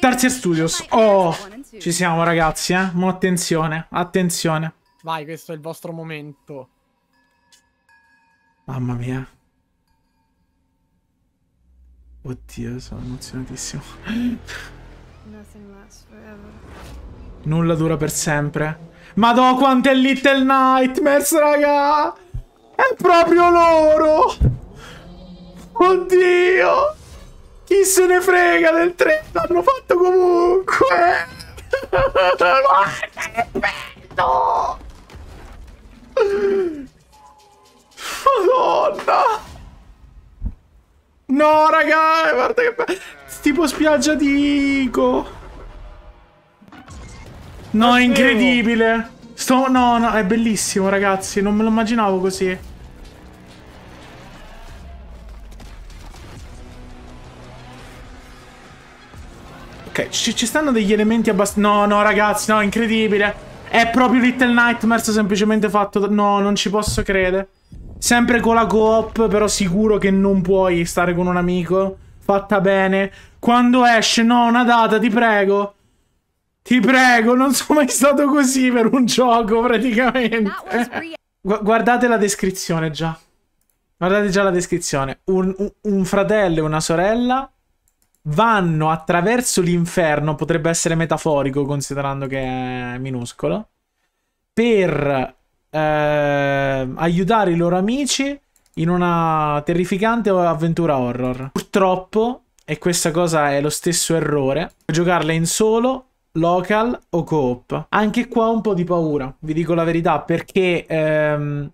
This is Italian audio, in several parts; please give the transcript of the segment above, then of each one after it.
Terzier Studios. Oh, ci siamo ragazzi, eh. Ma attenzione, attenzione. Vai, questo è il vostro momento. Mamma mia. Oddio, sono emozionatissimo. Nulla dura per sempre. Madò, quanto è Little Nightmares, raga! È proprio loro! Oddio! Chi se ne frega del 3? L'hanno fatto comunque! Guarda che bello! Madonna! No, raga, eh, guarda che bello! Tipo spiaggia di Ico! No, è incredibile! Sto... No, no, è bellissimo, ragazzi, non me lo immaginavo così. ci, ci stanno degli elementi abbastanza... No, no, ragazzi, no, incredibile. È proprio Little Nightmares semplicemente fatto... No, non ci posso credere. Sempre con la coop, però sicuro che non puoi stare con un amico. Fatta bene. Quando esce, no, una data, ti prego. Ti prego, non sono mai stato così per un gioco, praticamente. Gu guardate la descrizione già. Guardate già la descrizione. Un, un, un fratello e una sorella vanno attraverso l'inferno, potrebbe essere metaforico considerando che è minuscolo, per eh, aiutare i loro amici in una terrificante avventura horror. Purtroppo, e questa cosa è lo stesso errore, giocarla in solo local o coop. Anche qua un po' di paura, vi dico la verità, perché ehm,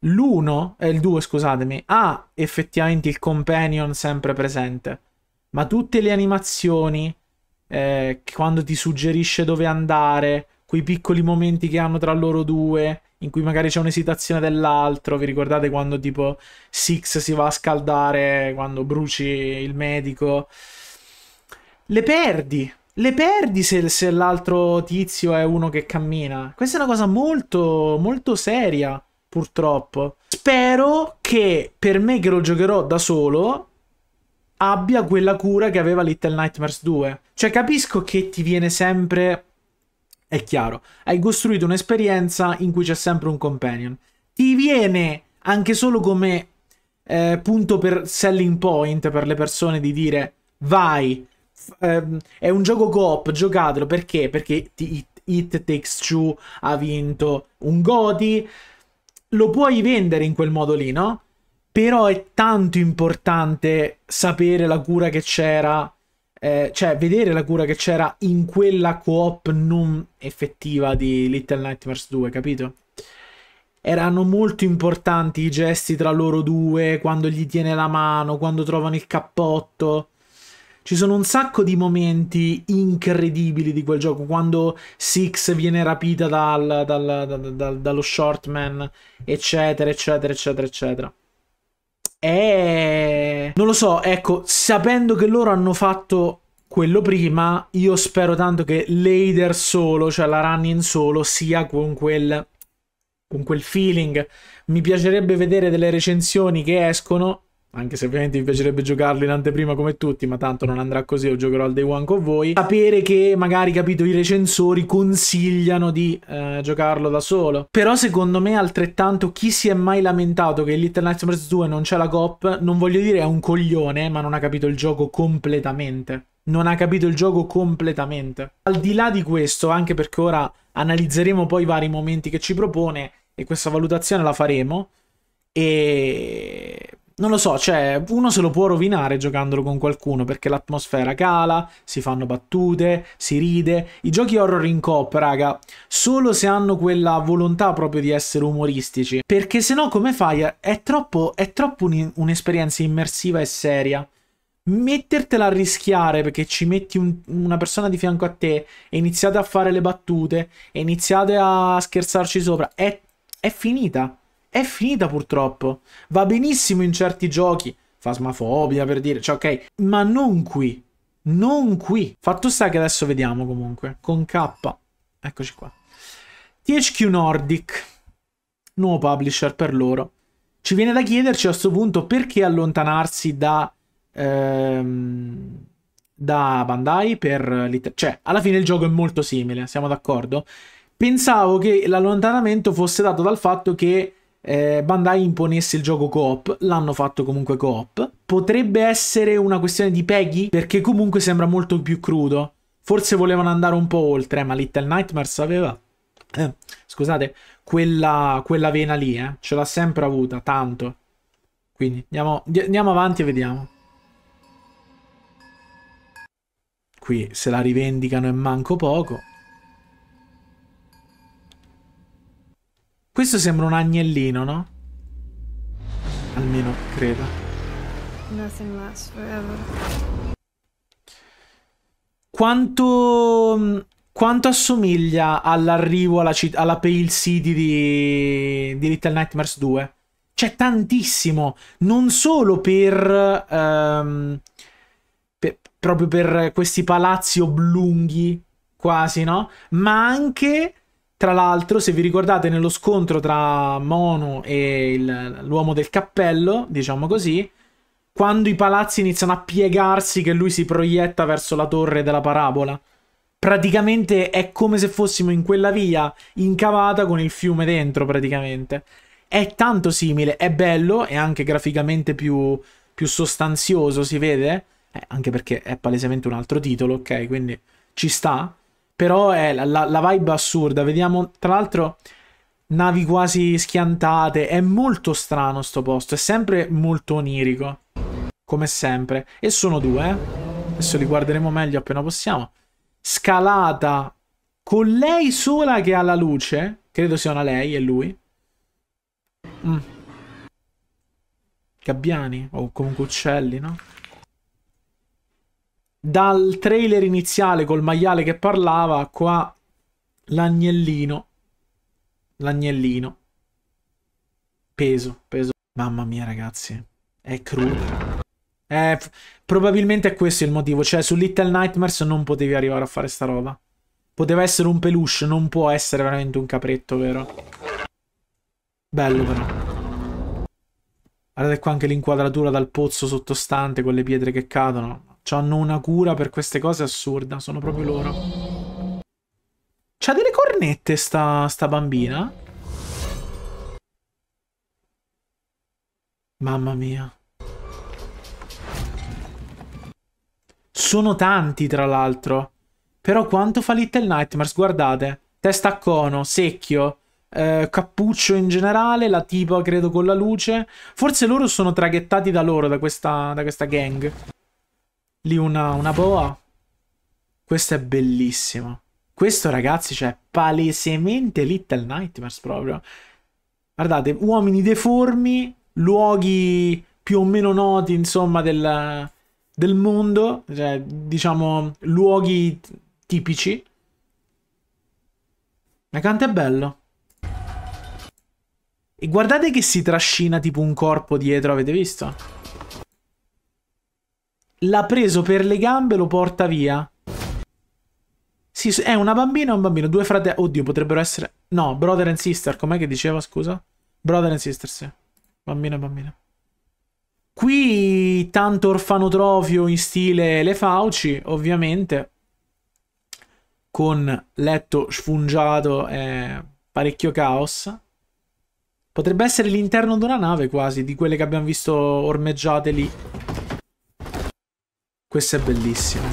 l'1, eh, il 2 scusatemi, ha effettivamente il companion sempre presente ma tutte le animazioni, eh, quando ti suggerisce dove andare, quei piccoli momenti che hanno tra loro due, in cui magari c'è un'esitazione dell'altro, vi ricordate quando tipo Six si va a scaldare, quando bruci il medico, le perdi. Le perdi se, se l'altro tizio è uno che cammina. Questa è una cosa molto, molto seria, purtroppo. Spero che per me che lo giocherò da solo, abbia quella cura che aveva Little Nightmares 2. Cioè capisco che ti viene sempre... È chiaro, hai costruito un'esperienza in cui c'è sempre un companion. Ti viene anche solo come eh, punto per selling point per le persone di dire vai, ehm, è un gioco coop, giocatelo perché? Perché ti, it, it Takes Two ha vinto un Godi, lo puoi vendere in quel modo lì, no? però è tanto importante sapere la cura che c'era, eh, cioè vedere la cura che c'era in quella coop non effettiva di Little Nightmares 2, capito? Erano molto importanti i gesti tra loro due, quando gli tiene la mano, quando trovano il cappotto. Ci sono un sacco di momenti incredibili di quel gioco, quando Six viene rapita dal, dal, dal, dallo shortman, eccetera, eccetera, eccetera, eccetera. E... Non lo so, ecco, sapendo che loro hanno fatto quello prima, io spero tanto che l'Ader solo, cioè la run in solo, sia con quel, con quel feeling. Mi piacerebbe vedere delle recensioni che escono anche se ovviamente mi piacerebbe giocarlo in anteprima come tutti, ma tanto non andrà così, lo giocherò al day one con voi, sapere che magari, capito, i recensori consigliano di eh, giocarlo da solo. Però secondo me altrettanto chi si è mai lamentato che Little Nightmares Express 2 non c'è la COP, non voglio dire è un coglione, ma non ha capito il gioco completamente. Non ha capito il gioco completamente. Al di là di questo, anche perché ora analizzeremo poi i vari momenti che ci propone e questa valutazione la faremo, e non lo so, cioè, uno se lo può rovinare giocandolo con qualcuno perché l'atmosfera cala, si fanno battute, si ride. I giochi horror in coop, raga, solo se hanno quella volontà proprio di essere umoristici, perché se no come fai? È troppo, è troppo un'esperienza immersiva e seria. Mettertela a rischiare perché ci metti un, una persona di fianco a te e iniziate a fare le battute e iniziate a scherzarci sopra, è, è finita è finita purtroppo. Va benissimo in certi giochi, Fasmafobia per dire, cioè ok, ma non qui. Non qui. Fatto sta che adesso vediamo comunque, con K. Eccoci qua. THQ Nordic, nuovo publisher per loro. Ci viene da chiederci a questo punto perché allontanarsi da... Ehm, da Bandai per Cioè, alla fine il gioco è molto simile, siamo d'accordo? Pensavo che l'allontanamento fosse dato dal fatto che eh, Bandai imponesse il gioco coop, l'hanno fatto comunque coop. Potrebbe essere una questione di Peggy, perché comunque sembra molto più crudo. Forse volevano andare un po' oltre, ma Little Nightmares aveva... Eh, scusate, quella, quella, vena lì, eh. Ce l'ha sempre avuta, tanto. Quindi andiamo, andiamo avanti e vediamo. Qui se la rivendicano e manco poco. Questo sembra un agnellino, no? Almeno credo. Quanto, mm, quanto assomiglia all'arrivo alla, alla Pale City di, di Little Nightmares 2? C'è tantissimo, non solo per, um, per, proprio per questi palazzi oblunghi quasi, no? Ma anche tra l'altro, se vi ricordate nello scontro tra Mono e l'uomo del cappello, diciamo così, quando i palazzi iniziano a piegarsi che lui si proietta verso la torre della parabola. Praticamente è come se fossimo in quella via incavata con il fiume dentro, praticamente. È tanto simile, è bello, è anche graficamente più, più sostanzioso, si vede, eh, anche perché è palesemente un altro titolo, ok? Quindi ci sta. Però è la, la, la vibe assurda. Vediamo, tra l'altro, navi quasi schiantate. È molto strano sto posto. È sempre molto onirico. Come sempre. E sono due, eh? Adesso li guarderemo meglio appena possiamo. Scalata con lei sola che ha la luce. Credo sia una lei e lui. Mm. Gabbiani o comunque uccelli, no? dal trailer iniziale col maiale che parlava qua l'agnellino l'agnellino peso peso mamma mia ragazzi è crudo eh, probabilmente è questo il motivo cioè su Little Nightmares non potevi arrivare a fare sta roba poteva essere un peluche non può essere veramente un capretto vero bello però guardate qua anche l'inquadratura dal pozzo sottostante con le pietre che cadono hanno una cura per queste cose assurda, sono proprio loro. C'ha delle cornette sta, sta bambina? Mamma mia. Sono tanti, tra l'altro. Però quanto fa Little Nightmares, guardate. Testa a cono, secchio, eh, cappuccio in generale, la tipa credo con la luce. Forse loro sono traghettati da loro, da questa, da questa gang. Lì una, una boa. Questa è bellissima. Questo, ragazzi, cioè, palesemente Little Nightmares proprio. Guardate, uomini deformi, luoghi più o meno noti, insomma, del, del mondo, cioè, diciamo, luoghi tipici. Ma canta è bello. E guardate che si trascina tipo un corpo dietro, avete visto? l'ha preso per le gambe, lo porta via. Sì, è una bambina e un bambino, due fratelli. Oddio, potrebbero essere. No, brother and sister, com'è che diceva, scusa? Brother and sister, sì. Bambino e bambina. Qui tanto orfanotrofio in stile Le Fauci, ovviamente, con letto sfungiato e parecchio caos. Potrebbe essere l'interno di una nave quasi, di quelle che abbiamo visto ormeggiate lì. Questa è bellissima.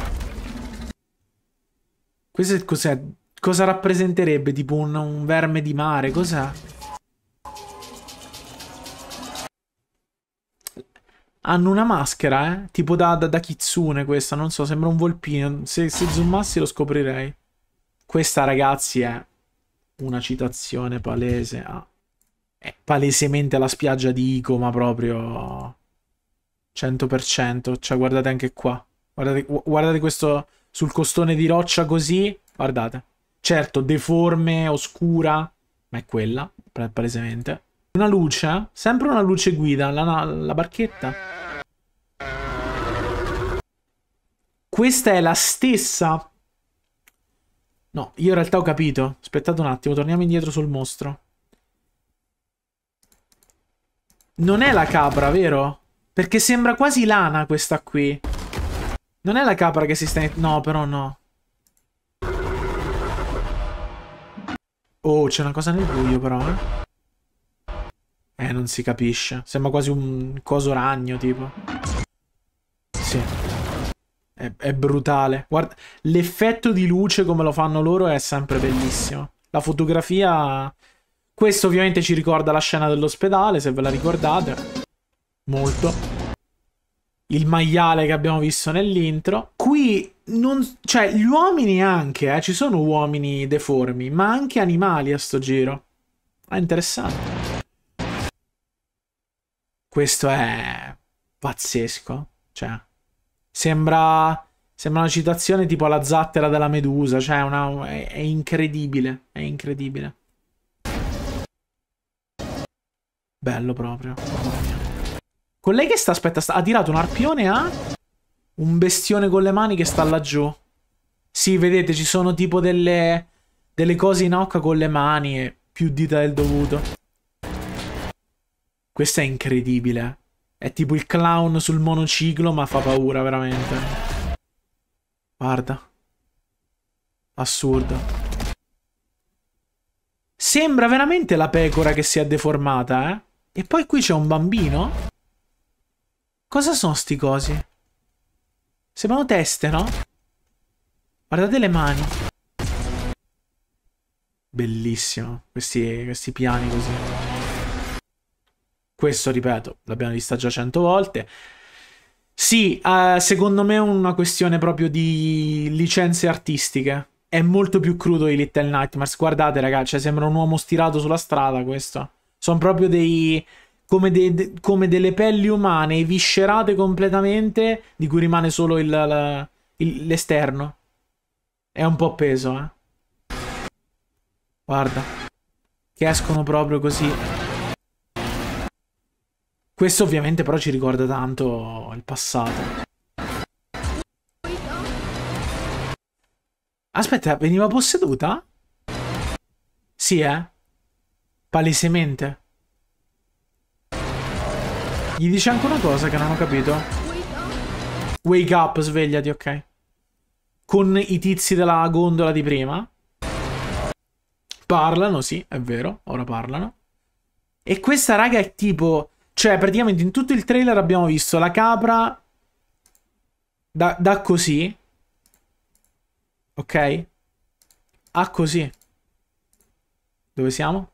Questa è cos'è? Cosa rappresenterebbe? Tipo un, un verme di mare? Cos'è? Hanno una maschera, eh? Tipo da, da, da, kitsune questa, non so, sembra un volpino. Se, se zoomassi lo scoprirei. Questa, ragazzi, è una citazione palese. Ah. È palesemente la spiaggia di Ico, ma proprio... 100%. Cioè, guardate anche qua. Guardate, guardate questo sul costone di roccia così. Guardate. Certo, deforme, oscura, ma è quella, palesemente. Una luce, eh? sempre una luce guida, la, la barchetta. Questa è la stessa... No, io in realtà ho capito. Aspettate un attimo, torniamo indietro sul mostro. Non è la capra, vero? Perché sembra quasi lana questa qui. Non è la capra che si sta... No, però no. Oh, c'è una cosa nel buio, però, eh. eh. non si capisce. Sembra quasi un coso ragno, tipo. Sì. È, è brutale. Guarda, l'effetto di luce come lo fanno loro è sempre bellissimo. La fotografia... Questo ovviamente ci ricorda la scena dell'ospedale, se ve la ricordate. Molto il maiale che abbiamo visto nell'intro. Qui non, cioè, gli uomini anche, eh, ci sono uomini deformi, ma anche animali a sto giro. È ah, interessante. Questo è pazzesco, cioè sembra sembra una citazione tipo la zattera della medusa, cioè una, è, è incredibile, è incredibile. Bello proprio. Con lei che sta? Aspetta, sta... ha tirato un arpione a... Un bestione con le mani che sta laggiù. Sì, vedete, ci sono tipo delle... Delle cose in occa con le mani e più dita del dovuto. Questa è incredibile. È tipo il clown sul monociclo, ma fa paura, veramente. Guarda. Assurdo. Sembra veramente la pecora che si è deformata, eh? E poi qui c'è un bambino? Cosa sono sti cosi? Sembrano teste, no? Guardate le mani. Bellissimo. Questi, questi piani così. Questo, ripeto, l'abbiamo vista già cento volte. Sì, eh, secondo me è una questione proprio di licenze artistiche. È molto più crudo di Little Nightmares. Guardate, ragazzi, cioè, sembra un uomo stirato sulla strada questo. Sono proprio dei come, de come delle pelli umane viscerate completamente, di cui rimane solo l'esterno. È un po' peso, eh. Guarda. Che escono proprio così. Questo ovviamente però ci ricorda tanto il passato. Aspetta, veniva posseduta? Sì, eh. Palesemente. Gli dice anche una cosa che non ho capito. Wake up, svegliati, ok. Con i tizi della gondola di prima. Parlano, sì, è vero, ora parlano. E questa raga è tipo... Cioè, praticamente in tutto il trailer abbiamo visto la capra da, da così. Ok? A così. Dove siamo?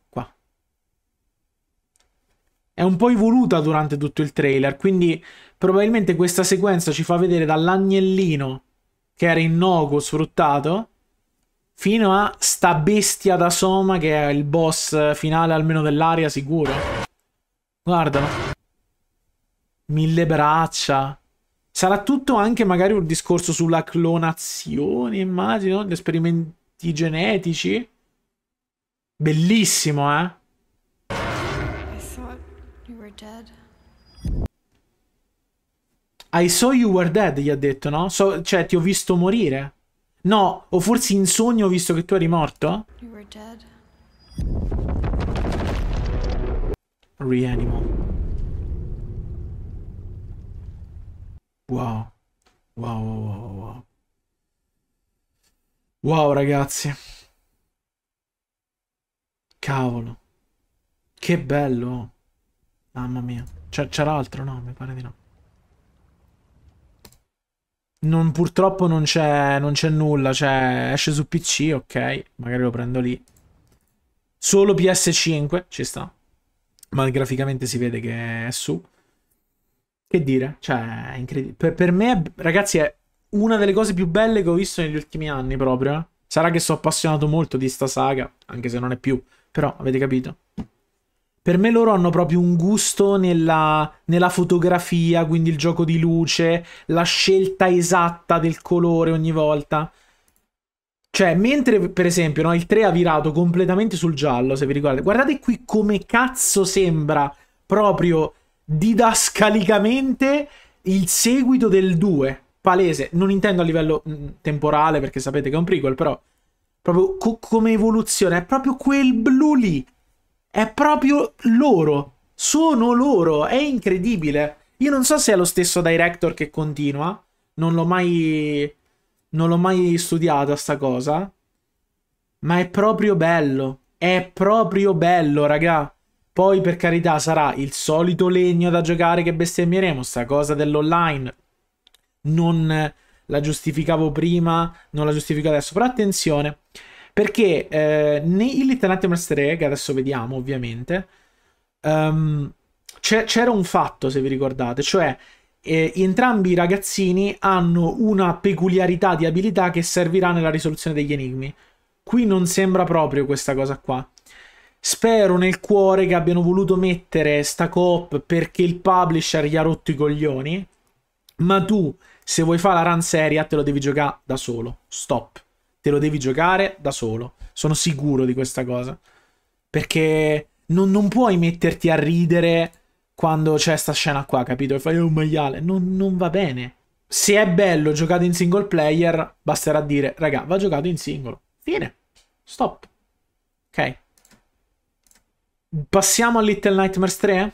è un po' evoluta durante tutto il trailer, quindi probabilmente questa sequenza ci fa vedere dall'agnellino che era innocuo, sfruttato, fino a sta bestia da Soma che è il boss finale almeno dell'aria sicuro. Guardalo. Mille braccia. Sarà tutto anche magari un discorso sulla clonazione, immagino, gli esperimenti genetici. Bellissimo, eh? dead. I saw you were dead, gli ha detto, no? So, cioè, ti ho visto morire. No, o forse in sogno ho visto che tu eri morto? You were dead. Reanimo. Wow. Wow, wow, wow, wow. ragazzi. Cavolo. Che bello. oh. Mamma mia. C'è l'altro? No, mi pare di no. Non, purtroppo non c'è nulla. Cioè, esce su PC, ok. Magari lo prendo lì. Solo PS5, ci sta. Ma graficamente si vede che è su. Che dire? Cioè, è incredibile. Per, per me, ragazzi, è una delle cose più belle che ho visto negli ultimi anni proprio. Eh. Sarà che sono appassionato molto di sta saga, anche se non è più. Però, avete capito? per me loro hanno proprio un gusto nella, nella, fotografia, quindi il gioco di luce, la scelta esatta del colore ogni volta. Cioè, mentre per esempio no, il 3 ha virato completamente sul giallo, se vi ricordate, guardate qui come cazzo sembra proprio didascalicamente il seguito del 2. Palese, non intendo a livello mm, temporale perché sapete che è un prequel, però proprio co come evoluzione, è proprio quel blu lì è proprio loro. Sono loro. È incredibile. Io non so se è lo stesso director che continua. Non l'ho mai. Non l'ho mai studiata sta cosa. Ma è proprio bello. È proprio bello, raga. Poi, per carità, sarà il solito legno da giocare che bestemmieremo. Sta cosa dell'online. Non la giustificavo prima, non la giustifico adesso. Però attenzione, perché eh, nei Littanati Master che adesso vediamo ovviamente, um, c'era un fatto, se vi ricordate, cioè eh, entrambi i ragazzini hanno una peculiarità di abilità che servirà nella risoluzione degli enigmi. Qui non sembra proprio questa cosa qua. Spero nel cuore che abbiano voluto mettere sta coop perché il publisher gli ha rotto i coglioni. Ma tu, se vuoi fare la run seria, te lo devi giocare da solo. Stop te lo devi giocare da solo. Sono sicuro di questa cosa. Perché non, non puoi metterti a ridere quando c'è questa scena qua, capito? E fai un maiale. Non, non va bene. Se è bello giocato in single player, basterà dire, raga, va giocato in singolo. Fine. Stop. Ok. Passiamo a Little Nightmares 3?